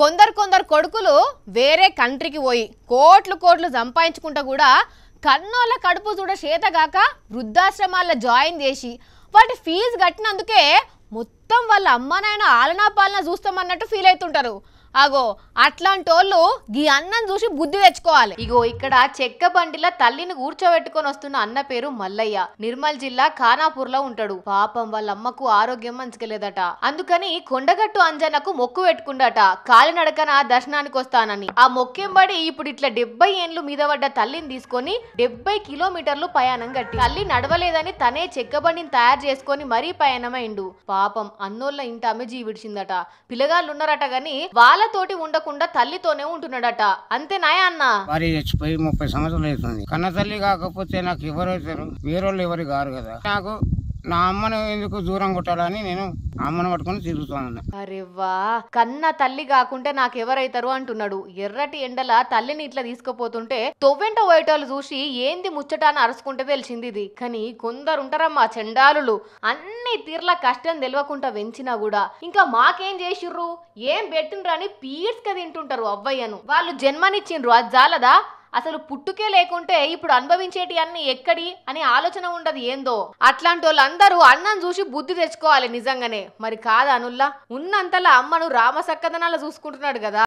కొందరు కొందరు కొడుకులు వేరే కంట్రీకి పోయి కోట్లు కోట్లు సంపాదించుకుంటా కూడా కన్నోళ్ళ కడుపు చూడ చేతగాక వృద్ధాశ్రమాల్లో జాయిన్ చేసి వాటి ఫీజు కట్టినందుకే మొత్తం వాళ్ళ అమ్మనైనా ఆలనా పాలన చూస్తామన్నట్టు ఫీల్ అవుతుంటారు అగో అట్లాంటోళ్ళు ఈ అన్నం చూసి బుద్ధి తెచ్చుకోవాలి ఇగో ఇక్కడ చెక్క బండిలా తల్లిని కూర్చోబెట్టుకొని వస్తున్న అన్న పేరు మల్లయ్య నిర్మల్ జిల్లా ఖానాపూర్ లో ఉంటాడు పాపం వాళ్ళ అమ్మకు ఆరోగ్యం మంచిగలేదట అందుకని కొండగట్టు అంజనకు మొక్కు పెట్టుకుండట కాలినడకన దర్శనానికి వస్తానని ఆ మొక్కెంబడి ఇప్పుడు ఇట్లా డెబ్బై ఏండ్లు మీద పడ్డ తల్లిని తీసుకొని డెబ్బై కిలోమీటర్లు ప్రయాణం కట్టి తల్లి నడవలేదని తనే చెక్క బండిని తయారు చేసుకొని మరీ ప్రయాణమైండు పాపం అన్నోళ్ళ ఇంటి ఆమె జీవిడిచిందట పిల్లగాళ్ళు ఉన్నారట గాని వాళ్ళ వాళ్ళతోటి ఉండకుండా తల్లితోనే ఉంటున్నాడట అంతేనాయ అన్న మరి చచ్చిపోయి ముప్పై సంవత్సరాలు అవుతుంది కన్న తల్లి కాకపోతే నాకు ఎవరు అవుతారు వేరే ఎవరు కారు కదా నాకు నా అమ్మను ఎందుకు దూరం కొట్టాలని నేను అమ్మను పట్టుకుని తిరుగుతాను అరే కన్న తల్లి కాకుంటే నాకు ఎవరైతారు అంటున్నాడు ఎర్రటి ఎండల తల్లిని ఇట్లా తీసుకుపోతుంటే తొవ్వెంట పోయేటోళ్ళు చూసి ఏంది ముచ్చట అని అరుచుకుంటే తెలిసింది ఇది కానీ కొందరు ఉంటారమ్మా చెండాలులు అన్ని తీర్ల కష్టం తెలియకుండా వెంచినా కూడా ఇంకా మాకేం చేసిర్రు ఏం పెట్టిండ్రు అని పీర్స్ తింటుంటారు అవ్వయ్యను వాళ్ళు జన్మనిచ్చిండ్రు అది జాలదా అసలు పుట్టుకే లేకుంటే ఇప్పుడు అనుభవించేటి అన్ని ఎక్కడి అనే ఆలోచన ఉండదు ఏందో అట్లాంటి వాళ్ళందరూ అన్నం చూసి బుద్ధి తెచ్చుకోవాలి నిజంగానే మరి కాదా అనుల్లా ఉన్నంతలా అమ్మను రామసక్కదనాల చూసుకుంటున్నాడు కదా